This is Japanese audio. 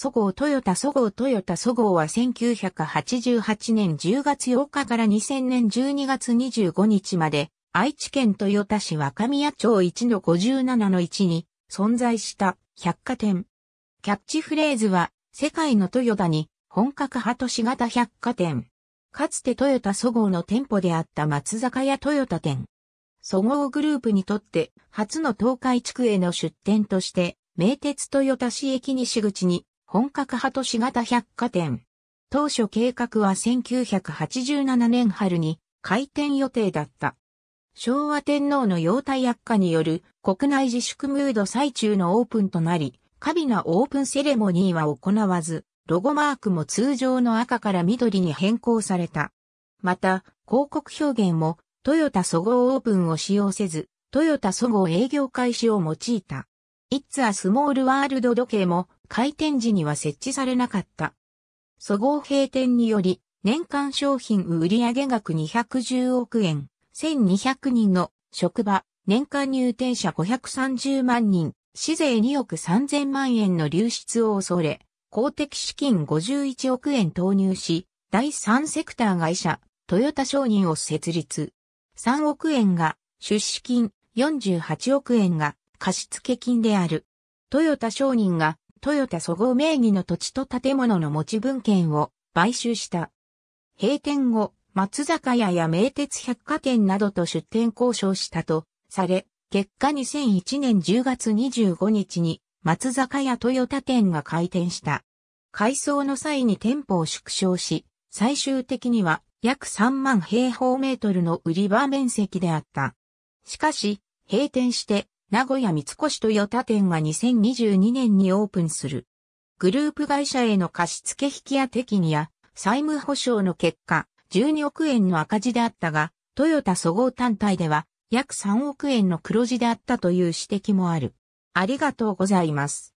そごうヨタそごうヨタそごうは1988年10月8日から2000年12月25日まで愛知県豊田市若宮町1の57の1に存在した百貨店。キャッチフレーズは世界の豊田に本格派都市型百貨店。かつて豊田そごうの店舗であった松坂屋豊田店。そごうグループにとって初の東海地区への出店として名鉄豊田市駅西口に本格派都市型百貨店。当初計画は1987年春に開店予定だった。昭和天皇の容体悪化による国内自粛ムード最中のオープンとなり、過敏なオープンセレモニーは行わず、ロゴマークも通常の赤から緑に変更された。また、広告表現もトヨタソゴオープンを使用せず、トヨタソゴ営業開始を用いた。It's a Small World 時計も開店時には設置されなかった。そごう閉店により、年間商品売上額210億円、1200人の職場、年間入店者530万人、市税2億3000万円の流出を恐れ、公的資金51億円投入し、第三セクター会社、トヨタ商人を設立。3億円が出資金、48億円が貸付金である。トヨタ商人がトヨタ祖号名義の土地と建物の持ち分権を買収した。閉店後、松坂屋や名鉄百貨店などと出店交渉したとされ、結果2001年10月25日に松坂屋トヨタ店が開店した。改装の際に店舗を縮小し、最終的には約3万平方メートルの売り場面積であった。しかし、閉店して名古屋三越トヨタ店が2022年にオープンする。グループ会社への貸付引き当て金や債務保証の結果、12億円の赤字であったが、トヨタ総合単体では約3億円の黒字であったという指摘もある。ありがとうございます。